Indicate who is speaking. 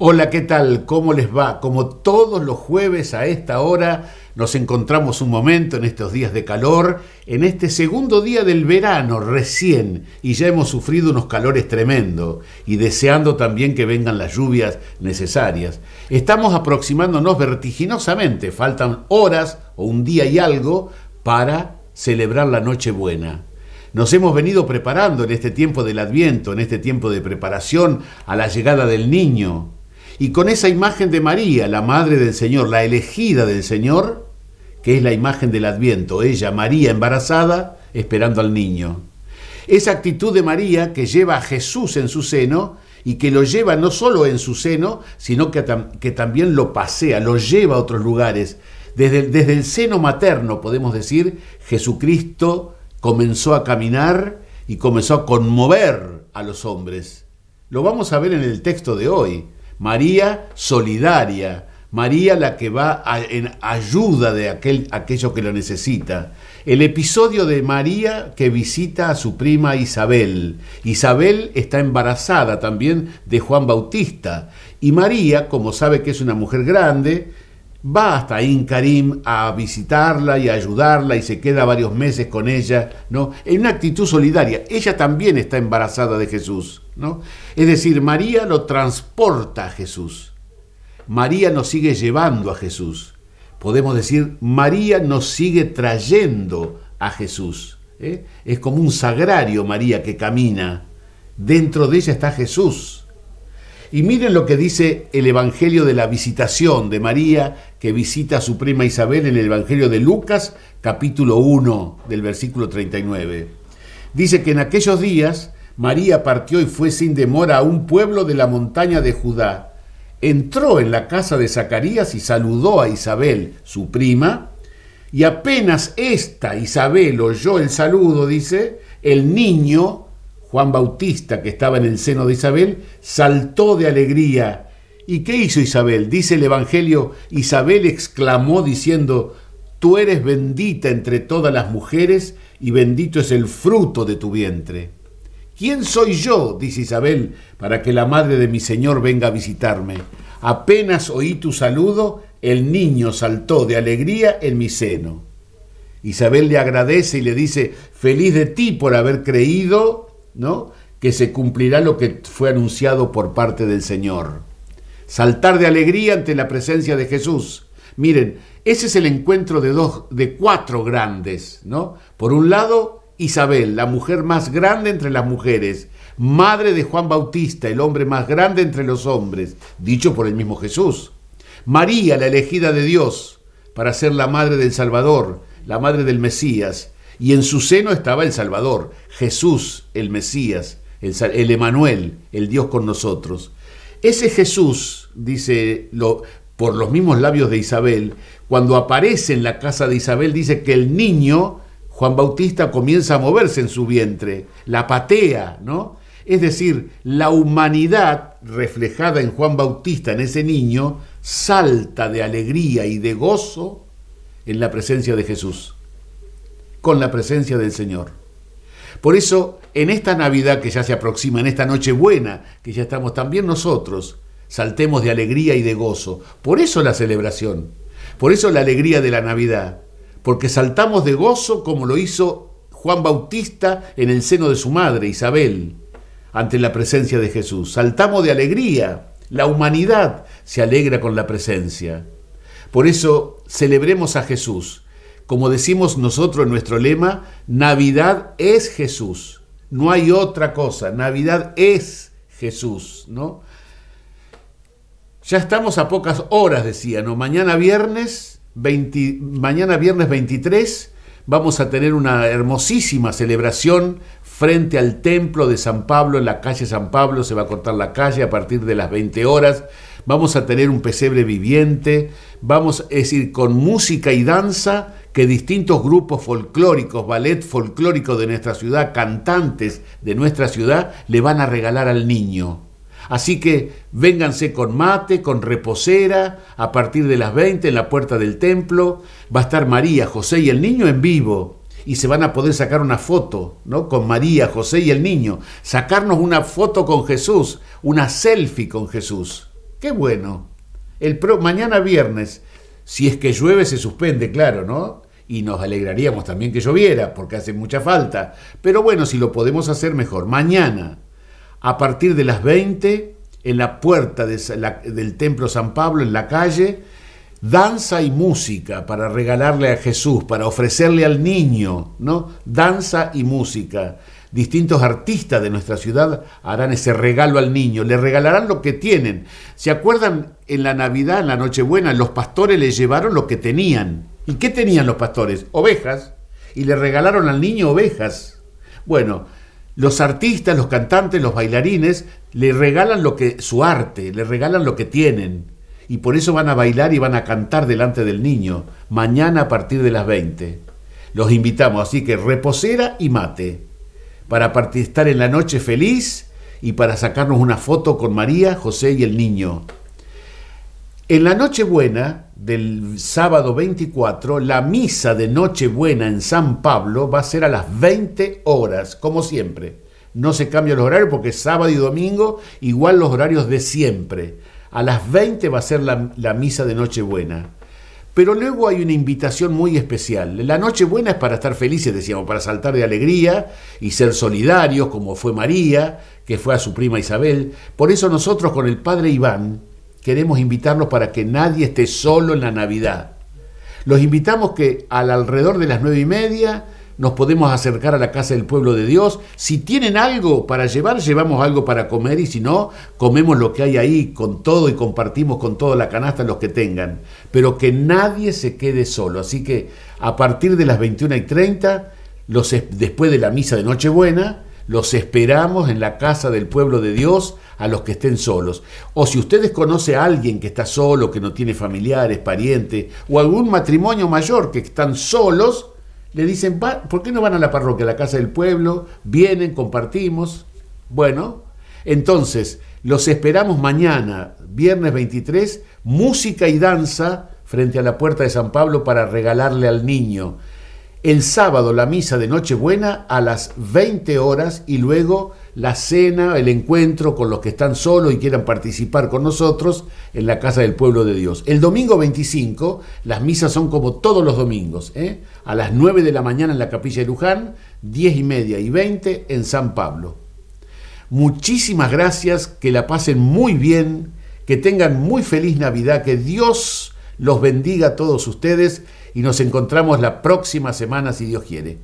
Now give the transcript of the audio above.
Speaker 1: Hola, ¿qué tal? ¿Cómo les va? Como todos los jueves a esta hora, nos encontramos un momento en estos días de calor, en este segundo día del verano recién, y ya hemos sufrido unos calores tremendos, y deseando también que vengan las lluvias necesarias. Estamos aproximándonos vertiginosamente, faltan horas o un día y algo para celebrar la Nochebuena. Nos hemos venido preparando en este tiempo del Adviento, en este tiempo de preparación a la llegada del niño, y con esa imagen de María, la madre del Señor, la elegida del Señor, que es la imagen del Adviento, ella, María embarazada, esperando al niño. Esa actitud de María que lleva a Jesús en su seno y que lo lleva no solo en su seno, sino que, también lo pasea, lo lleva a otros lugares. Desde desde el seno materno, podemos decir, Jesucristo comenzó a caminar y comenzó a conmover a los hombres. Lo vamos a ver en el texto de hoy. María solidaria, María la que va en ayuda de aquel, aquello que lo necesita. El episodio de María que visita a su prima Isabel. Isabel está embarazada también de Juan Bautista y María, como sabe que es una mujer grande, va hasta Incarim a visitarla y a ayudarla y se queda varios meses con ella, ¿no? En una actitud solidaria. Ella también está embarazada de Jesús, ¿no? Es decir, María lo transporta a Jesús. María nos sigue llevando a Jesús. Podemos decir, María nos sigue trayendo a Jesús. ¿eh? Es como un sagrario María que camina. Dentro de ella está Jesús. Y miren lo que dice el Evangelio de la visitación de María, que visita a su prima Isabel en el Evangelio de Lucas, capítulo 1, del versículo 39. Dice que en aquellos días María partió y fue sin demora a un pueblo de la montaña de Judá. Entró en la casa de Zacarías y saludó a Isabel, su prima, y apenas esta Isabel oyó el saludo, dice, el niño Juan Bautista, que estaba en el seno de Isabel, saltó de alegría. ¿Y qué hizo Isabel? Dice el Evangelio, Isabel exclamó diciendo, Tú eres bendita entre todas las mujeres y bendito es el fruto de tu vientre. ¿Quién soy yo? dice Isabel, para que la madre de mi Señor venga a visitarme. Apenas oí tu saludo, el niño saltó de alegría en mi seno. Isabel le agradece y le dice, feliz de ti por haber creído ¿no? que se cumplirá lo que fue anunciado por parte del Señor. Saltar de alegría ante la presencia de Jesús. Miren, ese es el encuentro de dos, de cuatro grandes, ¿no? Por un lado, Isabel, la mujer más grande entre las mujeres, madre de Juan Bautista, el hombre más grande entre los hombres, dicho por el mismo Jesús. María, la elegida de Dios, para ser la madre del Salvador, la madre del Mesías, y en su seno estaba el Salvador, Jesús, el Mesías, el, el Emanuel, el Dios con nosotros. Ese Jesús, dice lo, por los mismos labios de Isabel, cuando aparece en la casa de Isabel, dice que el niño, Juan Bautista, comienza a moverse en su vientre, la patea, ¿no? Es decir, la humanidad reflejada en Juan Bautista, en ese niño, salta de alegría y de gozo en la presencia de Jesús con la presencia del Señor. Por eso, en esta Navidad que ya se aproxima, en esta noche buena que ya estamos también nosotros, saltemos de alegría y de gozo. Por eso la celebración, por eso la alegría de la Navidad, porque saltamos de gozo como lo hizo Juan Bautista en el seno de su madre, Isabel, ante la presencia de Jesús. Saltamos de alegría, la humanidad se alegra con la presencia. Por eso celebremos a Jesús como decimos nosotros en nuestro lema, Navidad es Jesús. No hay otra cosa. Navidad es Jesús, ¿no? Ya estamos a pocas horas, decía, ¿no? Mañana viernes, mañana viernes 23 vamos a tener una hermosísima celebración frente al templo de San Pablo, en la calle San Pablo, se va a cortar la calle a partir de las 20 horas, vamos a tener un pesebre viviente, vamos, a ir con música y danza que distintos grupos folclóricos, ballet folclórico de nuestra ciudad, cantantes de nuestra ciudad, le van a regalar al niño. Así que vénganse con mate, con reposera, a partir de las 20 en la puerta del templo. Va a estar María, José y el niño en vivo. Y se van a poder sacar una foto, ¿no? Con María, José y el niño. Sacarnos una foto con Jesús, una selfie con Jesús. ¡Qué bueno! El pro, mañana viernes, si es que llueve se suspende, claro, ¿no? y nos alegraríamos también que lloviera, porque hace mucha falta. Pero bueno, si lo podemos hacer mejor, mañana, a partir de las 20, en la puerta del Templo San Pablo, en la calle, danza y música para regalarle a Jesús, para ofrecerle al niño, ¿no? Danza y música. Distintos artistas de nuestra ciudad harán ese regalo al niño, le regalarán lo que tienen. ¿Se acuerdan en la Navidad, en la Nochebuena, los pastores le llevaron lo que tenían? ¿Y qué tenían los pastores? Ovejas. Y le regalaron al niño ovejas. Bueno, los artistas, los cantantes, los bailarines le regalan lo que su arte, le regalan lo que tienen. Y por eso van a bailar y van a cantar delante del niño, mañana a partir de las 20. Los invitamos, así que reposera y mate, para estar en la noche feliz y para sacarnos una foto con María, José y el niño. En la Nochebuena del sábado 24, la misa de Nochebuena en San Pablo va a ser a las 20 horas, como siempre. No se cambia los horarios porque sábado y domingo igual los horarios de siempre. A las 20 va a ser la, la misa de Nochebuena. Pero luego hay una invitación muy especial. La Nochebuena es para estar felices, decíamos, para saltar de alegría y ser solidarios, como fue María, que fue a su prima Isabel. Por eso nosotros con el padre Iván queremos invitarlos para que nadie esté solo en la Navidad. Los invitamos que al alrededor de las nueve y media nos podemos acercar a la casa del pueblo de Dios. Si tienen algo para llevar, llevamos algo para comer y si no, comemos lo que hay ahí con todo y compartimos con toda la canasta los que tengan. Pero que nadie se quede solo. Así que a partir de las 21 y 30, los, después de la misa de Nochebuena, los esperamos en la casa del pueblo de Dios a los que estén solos. O si ustedes conocen a alguien que está solo, que no tiene familiares, parientes, o algún matrimonio mayor que están solos, le dicen, ¿por qué no van a la parroquia, a la casa del pueblo? Vienen, compartimos. Bueno, entonces, los esperamos mañana, viernes 23, música y danza frente a la puerta de San Pablo para regalarle al niño el sábado la misa de Nochebuena a las 20 horas y luego la cena, el encuentro con los que están solos y quieran participar con nosotros en la Casa del Pueblo de Dios. El domingo 25, las misas son como todos los domingos, ¿eh? a las 9 de la mañana en la Capilla de Luján, 10 y media y 20 en San Pablo. Muchísimas gracias, que la pasen muy bien, que tengan muy feliz Navidad, que Dios los bendiga a todos ustedes y nos encontramos la próxima semana si Dios quiere.